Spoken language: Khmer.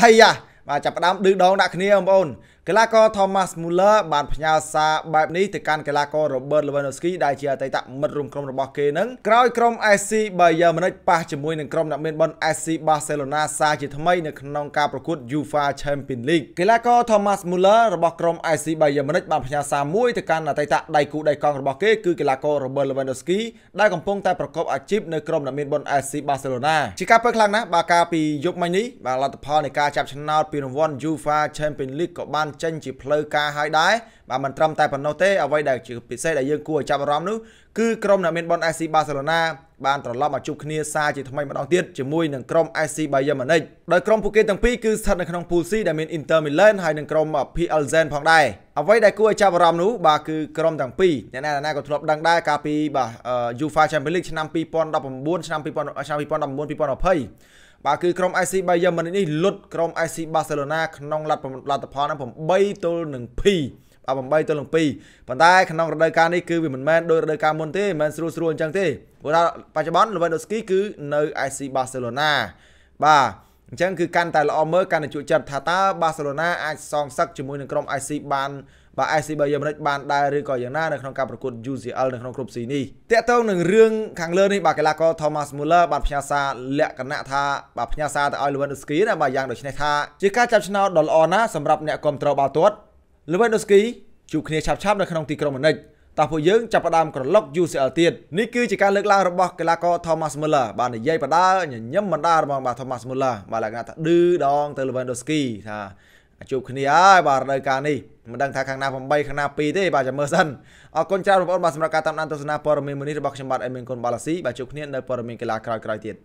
អាយ៉ាបាទចាប់ផ្ដើមឌឺដងដាក់គ្នាបងប្អូនកីឡាករ Thomas Muller បានផ្ញើសារបែបនេះទៅកាន់កីឡាករ Robert Lewandowski ដែលជាអតីតមិត្តរួមក្រុមរបស់គេនឹងក្រោយក្រុម SC Bayern Munich ប៉ះជាមួយនឹងក្រុមអ្នកមានបុណ្យ SC Barcelona សារជាថ្មីនៅក្នុងការប្រកួត UEFA Champions League កីឡាករ Thomas Muller របស់ក្រុម SC Bayern Munich បានផ្ញើសារមួយទៅកាន់អតីតដៃគូដៃកងរបស់គេគឺកីឡាករ Robert Lewandowski ដែលកំពុងតែប្រកបអាជីពនៅក្រុមអ្នកមានបុណ្យ SC Barcelona ជាការពើខ្លាំងណាស់បើការពីយប់មិញនេះបាទលទ្ធផលនៃការចាប់ឆ្នោតពីរង្វាន់ UEFA Champions League ក៏បានចេញជាផ្លូវការហើយដែរបាទមិនត្រឹមតែប៉ុណ្ណោះទេអ្វីដែលជាពិសេសដែលយើងគួរចាប់អារម្មណ៍នោះគឺក្រុមអ្នកមានបន SC បាសេឡូណាបានត្រឡប់មកជួបគ្នាសារជាថ្មីម្ដងទៀតជាមួយនឹងក្រុម SC Bayern Munich ដោយក្រុមពួកគេទាំងពីរគឺស្ថិតនៅក្នុង Pool C ដែលមាន Inter Milan ហើយនិងក្រុម PLZ ផងដែរអ្វីដែលគួរឲ្យចាប់អារម្មណ៍នោះបាទគឺក្រុមទាំងពីរអ្នកណាណាក៏ធ្លាប់ដឹងដែរកាលពីបាទ UEFA Champions League ឆ្នាំ2019ឆ្នាំ2000ឆ្នាំ2019 2020បាទគឺក្រុម IC បាយឺននេះលុតក្រុម IC បាសេឡូណាក្នុងលទ្ធផលលទ្ធផលហ្នឹង8ទល់នឹង2បាទ8ទល់នឹង2ប៉ុន្តែក្នុងរដូវកាលនេះគឺវាមិនមែនដូចរដូវកាលមុនទេមិនមែនស្រួលស្រួលអញ្ចឹងទេព្រោះថាបច្ចុប្បន្ន Lewandowski គឺនៅ IC Barcelona បាទអញ្ចឹងគឺកាន់តែល្អមើលកាន់តែជក់ចិត្តថាតើបាសេឡូណាអាចសងសឹកជាមួយនឹងក្រុម IC បានបាទ IC បើយមនិចបានដែរឬក៏យ៉ាងណានៅក្នុងការប្រកួត UCL នៅក្នុងក្រុមស៊ីនេះតកតងនឹងរឿងខាងលើនេះបាទកីឡាករ Thomas Muller បានផ្ញើសារលក្ខណៈថាបាទផ្ញើសារទៅឲ្យ Lewandowski ណាបាទយ៉ាងដូចនេះថាជាការចាប់ឆ្នោតដ៏ល្អណាស់សម្រាប់អ្នកគ្រប់គ្រងបាល់ទាត់ Lewandowski ជួបគ្នាឆាប់ៗនៅក្នុងទីក្រុងមនិចតោះពួកយើងចាប់ផ្ដើមក្រឡុក UCL ទៀតនេះគឺជាការលើកឡើងរបស់កីឡាករ Thomas Muller បាននិយាយបដាញញឹមបណ្ដារបស់បាទ Thomas Muller បាទលក្ខណៈថាឌឺដងទៅ Lewandowski ថាជួបគ្នាហើយបាទរដូវកាលនេះមិនដឹងថាខាងណា8ខាងណា2ទេបាទចាំមើលសិនអរគុណច្រើនបងប្អូនបាទសម្រាប់ការតាមដានទស្សនាព័ត៌មានមួយនេះរបស់ខ្ញុំបាទអេមីនគុនបាឡាស៊ីបាទជួបគ្នានៅព័ត៌មានកីឡាក្រោយៗទៀត